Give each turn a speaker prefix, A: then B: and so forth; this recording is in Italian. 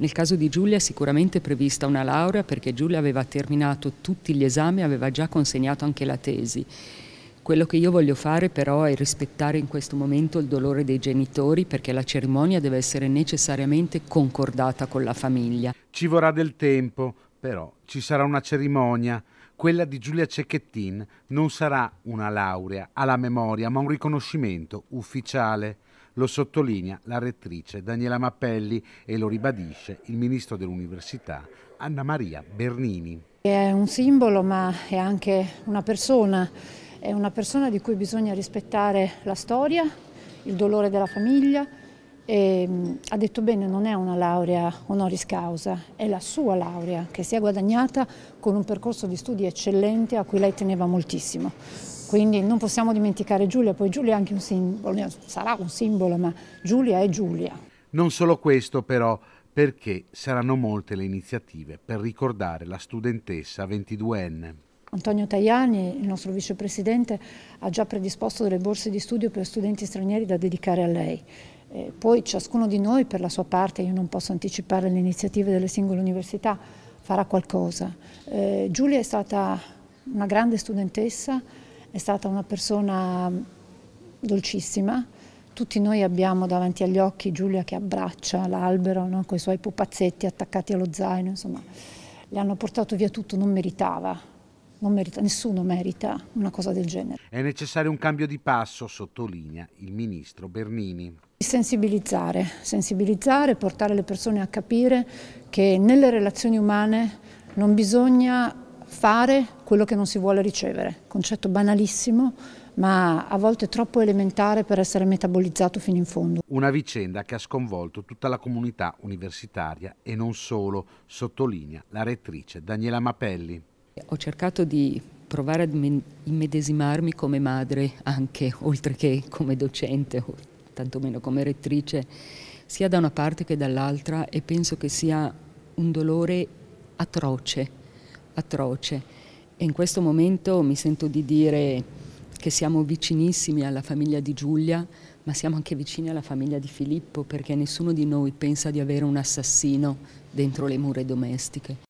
A: Nel caso di Giulia è sicuramente prevista una laurea perché Giulia aveva terminato tutti gli esami e aveva già consegnato anche la tesi. Quello che io voglio fare però è rispettare in questo momento il dolore dei genitori perché la cerimonia deve essere necessariamente concordata con la famiglia.
B: Ci vorrà del tempo, però ci sarà una cerimonia. Quella di Giulia Cecchettin non sarà una laurea alla memoria, ma un riconoscimento ufficiale. Lo sottolinea la rettrice Daniela Mappelli e lo ribadisce il ministro dell'Università Anna Maria Bernini. È
C: un simbolo ma è anche una persona, è una persona di cui bisogna rispettare la storia, il dolore della famiglia, e, mm, ha detto bene, non è una laurea honoris causa, è la sua laurea che si è guadagnata con un percorso di studi eccellente a cui lei teneva moltissimo. Quindi non possiamo dimenticare Giulia, poi Giulia è anche un simbolo, sarà un simbolo, ma Giulia è Giulia.
B: Non solo questo però, perché saranno molte le iniziative per ricordare la studentessa 22enne.
C: Antonio Tajani, il nostro vicepresidente, ha già predisposto delle borse di studio per studenti stranieri da dedicare a lei. E eh, poi ciascuno di noi, per la sua parte, io non posso anticipare le iniziative delle singole università, farà qualcosa. Eh, Giulia è stata una grande studentessa, è stata una persona dolcissima. Tutti noi abbiamo davanti agli occhi Giulia che abbraccia l'albero no? con i suoi pupazzetti attaccati allo zaino, insomma, le hanno portato via tutto, non meritava. Non merita, nessuno merita una cosa del genere.
B: È necessario un cambio di passo, sottolinea il ministro Bernini.
C: Sensibilizzare, sensibilizzare, portare le persone a capire che nelle relazioni umane non bisogna fare quello che non si vuole ricevere, concetto banalissimo ma a volte troppo elementare per essere metabolizzato fino in fondo.
B: Una vicenda che ha sconvolto tutta la comunità universitaria e non solo, sottolinea la rettrice Daniela Mapelli. Ho
A: cercato di provare ad immedesimarmi come madre anche, oltre che come docente, o tantomeno come rettrice, sia da una parte che dall'altra e penso che sia un dolore atroce atroce e in questo momento mi sento di dire che siamo vicinissimi alla famiglia di Giulia, ma siamo anche vicini alla famiglia di Filippo perché nessuno di noi pensa di avere un assassino dentro le mura domestiche.